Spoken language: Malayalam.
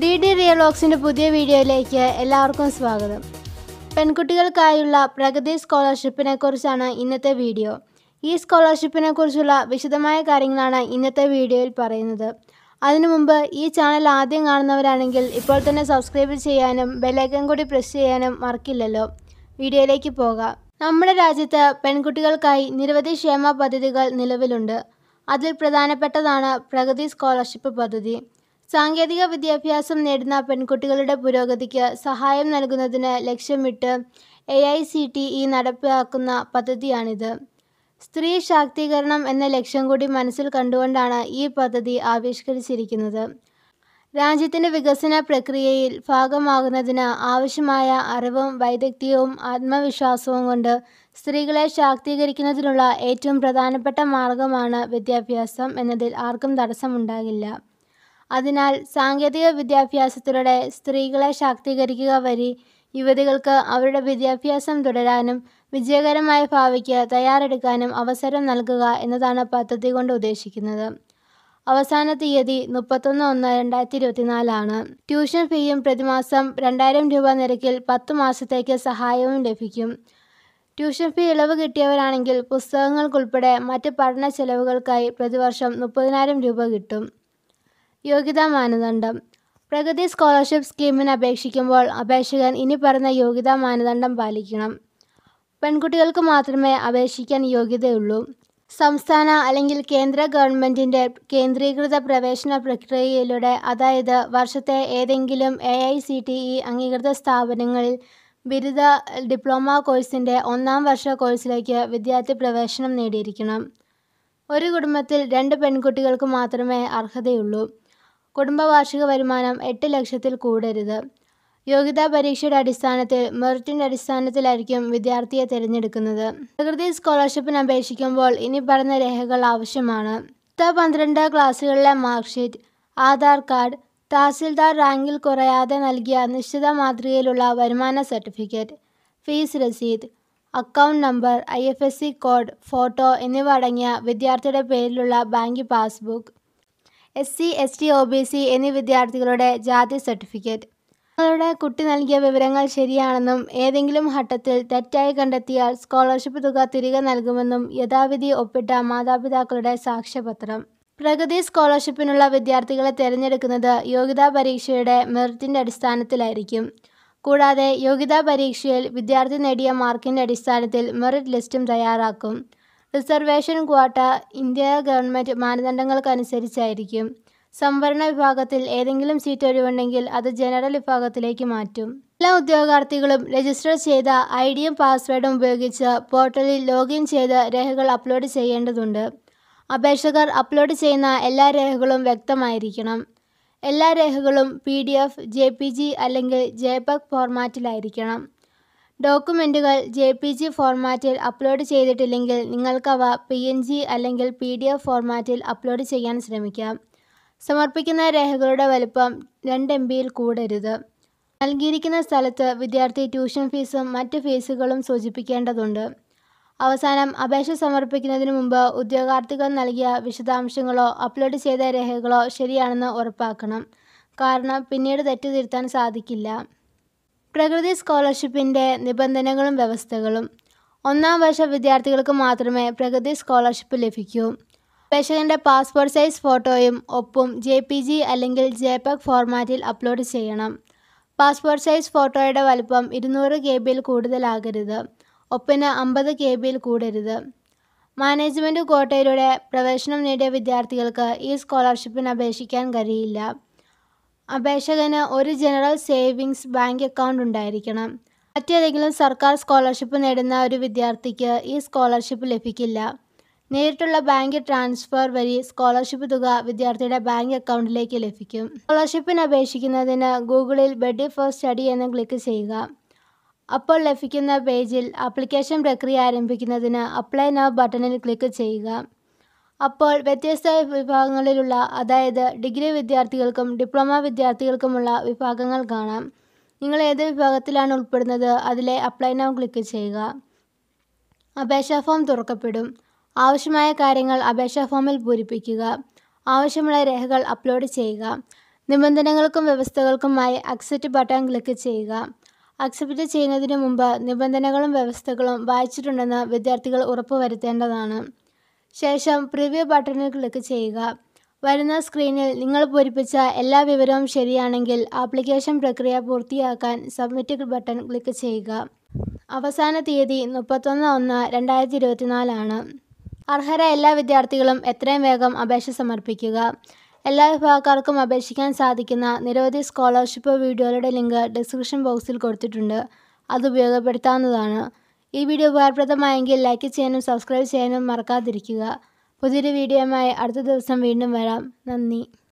ഡി ഡി റിയലോക്സിൻ്റെ പുതിയ വീഡിയോയിലേക്ക് എല്ലാവർക്കും സ്വാഗതം പെൺകുട്ടികൾക്കായുള്ള പ്രഗതി സ്കോളർഷിപ്പിനെ കുറിച്ചാണ് ഇന്നത്തെ വീഡിയോ ഈ സ്കോളർഷിപ്പിനെ കുറിച്ചുള്ള വിശദമായ കാര്യങ്ങളാണ് ഇന്നത്തെ വീഡിയോയിൽ പറയുന്നത് അതിനു മുമ്പ് ഈ ചാനൽ ആദ്യം കാണുന്നവരാണെങ്കിൽ ഇപ്പോൾ തന്നെ സബ്സ്ക്രൈബ് ചെയ്യാനും ബെല്ലൈക്കൻ കൂടി പ്രസ് ചെയ്യാനും മറക്കില്ലല്ലോ വീഡിയോയിലേക്ക് പോകാം നമ്മുടെ രാജ്യത്ത് പെൺകുട്ടികൾക്കായി നിരവധി ക്ഷേമ പദ്ധതികൾ നിലവിലുണ്ട് അതിൽ പ്രധാനപ്പെട്ടതാണ് പ്രഗതി സ്കോളർഷിപ്പ് പദ്ധതി സാങ്കേതിക വിദ്യാഭ്യാസം നേടുന്ന പെൺകുട്ടികളുടെ പുരോഗതിക്ക് സഹായം നൽകുന്നതിന് ലക്ഷ്യമിട്ട് A I C T E നടപ്പാക്കുന്ന പദ്ധതിയാണിത് സ്ത്രീ ശാക്തീകരണം എന്ന ലക്ഷ്യം കൂടി മനസ്സിൽ കണ്ടുകൊണ്ടാണ് ഈ പദ്ധതി ആവിഷ്കരിച്ചിരിക്കുന്നത് രാജ്യത്തിൻ്റെ വികസന പ്രക്രിയയിൽ ഭാഗമാകുന്നതിന് ആവശ്യമായ അറിവും വൈദഗ്ധ്യവും ആത്മവിശ്വാസവും കൊണ്ട് സ്ത്രീകളെ ശാക്തീകരിക്കുന്നതിനുള്ള ഏറ്റവും പ്രധാനപ്പെട്ട മാർഗമാണ് വിദ്യാഭ്യാസം എന്നതിൽ ആർക്കും തടസ്സമുണ്ടാകില്ല അതിനാൽ സാങ്കേതിക വിദ്യാഭ്യാസത്തിലൂടെ സ്ത്രീകളെ ശാക്തീകരിക്കുക വഴി യുവതികൾക്ക് അവരുടെ വിദ്യാഭ്യാസം തുടരാനും വിജയകരമായ ഭാവിക്ക് തയ്യാറെടുക്കാനും അവസരം നൽകുക എന്നതാണ് പദ്ധതി കൊണ്ട് ഉദ്ദേശിക്കുന്നത് അവസാന തീയതി മുപ്പത്തൊന്ന് ഒന്ന് രണ്ടായിരത്തി ഇരുപത്തിനാലാണ് ട്യൂഷൻ ഫീയും പ്രതിമാസം രണ്ടായിരം രൂപ നിരക്കിൽ പത്ത് മാസത്തേക്ക് സഹായവും ലഭിക്കും ട്യൂഷൻ ഫീ ഇളവ് കിട്ടിയവരാണെങ്കിൽ പുസ്തകങ്ങൾക്കുൾപ്പെടെ മറ്റ് പഠന ചെലവുകൾക്കായി പ്രതിവർഷം മുപ്പതിനായിരം രൂപ കിട്ടും യോഗ്യതാ മാനദണ്ഡം പ്രഗതി സ്കോളർഷിപ്പ് സ്കീമിന് അപേക്ഷിക്കുമ്പോൾ അപേക്ഷകൻ ഇനി പറഞ്ഞ യോഗ്യതാ മാനദണ്ഡം പാലിക്കണം പെൺകുട്ടികൾക്ക് മാത്രമേ അപേക്ഷിക്കാൻ യോഗ്യതയുള്ളൂ സംസ്ഥാന അല്ലെങ്കിൽ കേന്ദ്ര ഗവൺമെൻറ്റിൻ്റെ കേന്ദ്രീകൃത പ്രവേശന പ്രക്രിയയിലൂടെ അതായത് വർഷത്തെ ഏതെങ്കിലും A I C T E അംഗീകൃത സ്ഥാപനങ്ങളിൽ ബിരുദ ഡിപ്ലോമ കോഴ്സിൻ്റെ ഒന്നാം വർഷ കോഴ്സിലേക്ക് വിദ്യാർത്ഥി പ്രവേശനം നേടിയിരിക്കണം ഒരു കുടുംബത്തിൽ രണ്ട് പെൺകുട്ടികൾക്ക് മാത്രമേ അർഹതയുള്ളൂ കുടുംബവാർഷിക വരുമാനം എട്ട് ലക്ഷത്തിൽ കൂടരുത് യോഗ്യതാ പരീക്ഷയുടെ അടിസ്ഥാനത്തിൽ മെറിറ്റിൻ്റെ അടിസ്ഥാനത്തിലായിരിക്കും വിദ്യാർത്ഥിയെ തിരഞ്ഞെടുക്കുന്നത് പ്രകൃതി സ്കോളർഷിപ്പിന് അപേക്ഷിക്കുമ്പോൾ ഇനി പറഞ്ഞ രേഖകൾ ആവശ്യമാണ് പത്ത് പന്ത്രണ്ട് ക്ലാസ്സുകളിലെ mark sheet Aadhaar card tahsildar റാങ്കിൽ കുറയാതെ നൽകിയ നിശ്ചിത മാതൃകയിലുള്ള വരുമാന സർട്ടിഫിക്കറ്റ് ഫീസ് രസീത് account number I code photo എന്നിവ അടങ്ങിയ വിദ്യാർത്ഥിയുടെ പേരിലുള്ള bank passbook S C S T O B C എന്നീ വിദ്യാർത്ഥികളുടെ ജാതി സർട്ടിഫിക്കറ്റ് നിങ്ങളുടെ കുട്ടി നൽകിയ വിവരങ്ങൾ ശരിയാണെന്നും ഏതെങ്കിലും ഘട്ടത്തിൽ തെറ്റായി കണ്ടെത്തിയാൽ സ്കോളർഷിപ്പ് തുക തിരികെ നൽകുമെന്നും യഥാവിധി ഒപ്പിട്ട മാതാപിതാക്കളുടെ സാക്ഷ്യപത്രം പ്രഗതി സ്കോളർഷിപ്പിനുള്ള വിദ്യാർത്ഥികളെ തിരഞ്ഞെടുക്കുന്നത് യോഗ്യതാ പരീക്ഷയുടെ മെറിറ്റിൻ്റെ അടിസ്ഥാനത്തിലായിരിക്കും കൂടാതെ യോഗ്യതാ പരീക്ഷയിൽ വിദ്യാർത്ഥി നേടിയ മാർക്കിൻ്റെ അടിസ്ഥാനത്തിൽ മെറിറ്റ് ലിസ്റ്റും തയ്യാറാക്കും റിസർവേഷൻ ക്വാട്ട ഇന്ത്യ ഗവൺമെൻറ് മാനദണ്ഡങ്ങൾക്കനുസരിച്ചായിരിക്കും സംവരണ വിഭാഗത്തിൽ ഏതെങ്കിലും സീറ്റ് ഒഴിവുണ്ടെങ്കിൽ അത് ജനറൽ വിഭാഗത്തിലേക്ക് മാറ്റും എല്ലാ ഉദ്യോഗാർത്ഥികളും രജിസ്റ്റർ ചെയ്ത ഐ ഡിയും പാസ്വേഡും ഉപയോഗിച്ച് പോർട്ടലിൽ ലോഗിൻ ചെയ്ത് രേഖകൾ അപ്ലോഡ് ചെയ്യേണ്ടതുണ്ട് അപേക്ഷകർ അപ്ലോഡ് ചെയ്യുന്ന എല്ലാ രേഖകളും വ്യക്തമായിരിക്കണം എല്ലാ രേഖകളും P D F J P G അല്ലെങ്കിൽ ജെപെഗ് ഫോർമാറ്റിലായിരിക്കണം ഡോക്യുമെൻറ്റുകൾ ജെ പി ജി ഫോർമാറ്റിൽ അപ്ലോഡ് ചെയ്തിട്ടില്ലെങ്കിൽ നിങ്ങൾക്കവ പി എൻ ജി അല്ലെങ്കിൽ പി ഡി എഫ് ഫോർമാറ്റിൽ അപ്ലോഡ് ചെയ്യാൻ ശ്രമിക്കാം സമർപ്പിക്കുന്ന രേഖകളുടെ വലുപ്പം രണ്ട് എം ബിയിൽ കൂടരുത് നൽകിയിരിക്കുന്ന സ്ഥലത്ത് വിദ്യാർത്ഥി ട്യൂഷൻ ഫീസും മറ്റ് ഫീസുകളും സൂചിപ്പിക്കേണ്ടതുണ്ട് അവസാനം അപേക്ഷ സമർപ്പിക്കുന്നതിന് മുമ്പ് ഉദ്യോഗാർത്ഥികൾ നൽകിയ വിശദാംശങ്ങളോ അപ്ലോഡ് ചെയ്ത രേഖകളോ ശരിയാണെന്ന് ഉറപ്പാക്കണം കാരണം പിന്നീട് തെറ്റ് സാധിക്കില്ല പ്രകൃതി സ്കോളർഷിപ്പിൻ്റെ നിബന്ധനകളും വ്യവസ്ഥകളും ഒന്നാം വർഷ വിദ്യാർത്ഥികൾക്ക് മാത്രമേ പ്രകൃതി സ്കോളർഷിപ്പ് ലഭിക്കൂ പേഷകൻ്റെ പാസ്പോർട്ട് സൈസ് ഫോട്ടോയും ഒപ്പും ജെ പി ജി അല്ലെങ്കിൽ ജെപെഗ് ഫോർമാറ്റിൽ അപ്ലോഡ് ചെയ്യണം പാസ്പോർട്ട് സൈസ് ഫോട്ടോയുടെ വലുപ്പം ഇരുന്നൂറ് കെ ബിയിൽ കൂടുതലാകരുത് ഒപ്പിന് അമ്പത് കെ ബിയിൽ കൂടരുത് മാനേജ്മെൻറ്റ് കോട്ടയിലൂടെ പ്രവേശനം നേടിയ വിദ്യാർത്ഥികൾക്ക് ഈ സ്കോളർഷിപ്പിന് അപേക്ഷിക്കാൻ കഴിയില്ല അപേക്ഷകന് ഒരു ജനറൽ സേവിങ്സ് ബാങ്ക് അക്കൗണ്ട് ഉണ്ടായിരിക്കണം മറ്റേതെങ്കിലും സർക്കാർ സ്കോളർഷിപ്പ് നേടുന്ന ഒരു വിദ്യാർത്ഥിക്ക് ഈ സ്കോളർഷിപ്പ് ലഭിക്കില്ല നേരിട്ടുള്ള ബാങ്ക് ട്രാൻസ്ഫർ വഴി സ്കോളർഷിപ്പ് തുക വിദ്യാർത്ഥിയുടെ ബാങ്ക് അക്കൗണ്ടിലേക്ക് ലഭിക്കും സ്കോളർഷിപ്പിന് അപേക്ഷിക്കുന്നതിന് ഗൂഗിളിൽ ബെഡി ഫോർ സ്റ്റഡി എന്ന് ക്ലിക്ക് ചെയ്യുക അപ്പോൾ ലഭിക്കുന്ന പേജിൽ ആപ്ലിക്കേഷൻ പ്രക്രിയ ആരംഭിക്കുന്നതിന് അപ്ലൈ നൗ ബട്ടണിൽ ക്ലിക്ക് ചെയ്യുക അപ്പോൾ വ്യത്യസ്ത വിഭാഗങ്ങളിലുള്ള അതായത് ഡിഗ്രി വിദ്യാർത്ഥികൾക്കും ഡിപ്ലോമ വിദ്യാർത്ഥികൾക്കുമുള്ള വിഭാഗങ്ങൾ കാണാം നിങ്ങൾ ഏത് വിഭാഗത്തിലാണ് ഉൾപ്പെടുന്നത് അതിലെ അപ്ലൈ നൗ ക്ലിക്ക് ചെയ്യുക അപേക്ഷാ ഫോം തുറക്കപ്പെടും ആവശ്യമായ കാര്യങ്ങൾ അപേക്ഷാ ഫോമിൽ പൂരിപ്പിക്കുക ആവശ്യമുള്ള രേഖകൾ അപ്ലോഡ് ചെയ്യുക നിബന്ധനകൾക്കും വ്യവസ്ഥകൾക്കുമായി അക്സെപ്റ്റ് ബട്ടൺ ക്ലിക്ക് ചെയ്യുക അക്സെപ്റ്റ് ചെയ്യുന്നതിന് മുമ്പ് നിബന്ധനകളും വ്യവസ്ഥകളും വായിച്ചിട്ടുണ്ടെന്ന് വിദ്യാർത്ഥികൾ ഉറപ്പുവരുത്തേണ്ടതാണ് ശേഷം പ്രിവ്യൂ ബട്ടണിൽ ക്ലിക്ക് ചെയ്യുക വരുന്ന സ്ക്രീനിൽ നിങ്ങൾ പൂരിപ്പിച്ച എല്ലാ വിവരവും ശരിയാണെങ്കിൽ ആപ്ലിക്കേഷൻ പ്രക്രിയ പൂർത്തിയാക്കാൻ സബ്മിറ്റ് ബട്ടൺ ക്ലിക്ക് ചെയ്യുക അവസാന തീയതി മുപ്പത്തൊന്ന് ഒന്ന് രണ്ടായിരത്തി ഇരുപത്തിനാലാണ് അർഹര എല്ലാ വിദ്യാർത്ഥികളും എത്രയും വേഗം അപേക്ഷ സമർപ്പിക്കുക എല്ലാ വിഭാഗക്കാർക്കും അപേക്ഷിക്കാൻ സാധിക്കുന്ന നിരവധി സ്കോളർഷിപ്പ് വീഡിയോകളുടെ ലിങ്ക് ഡിസ്ക്രിപ്ഷൻ ബോക്സിൽ കൊടുത്തിട്ടുണ്ട് അത് ഉപയോഗപ്പെടുത്താവുന്നതാണ് ഈ വീഡിയോ ഉപകാരപ്രദമായെങ്കിൽ ലൈക്ക് ചെയ്യാനും സബ്സ്ക്രൈബ് ചെയ്യാനും മറക്കാതിരിക്കുക പുതിയൊരു വീഡിയോയുമായി അടുത്ത ദിവസം വീണ്ടും വരാം നന്ദി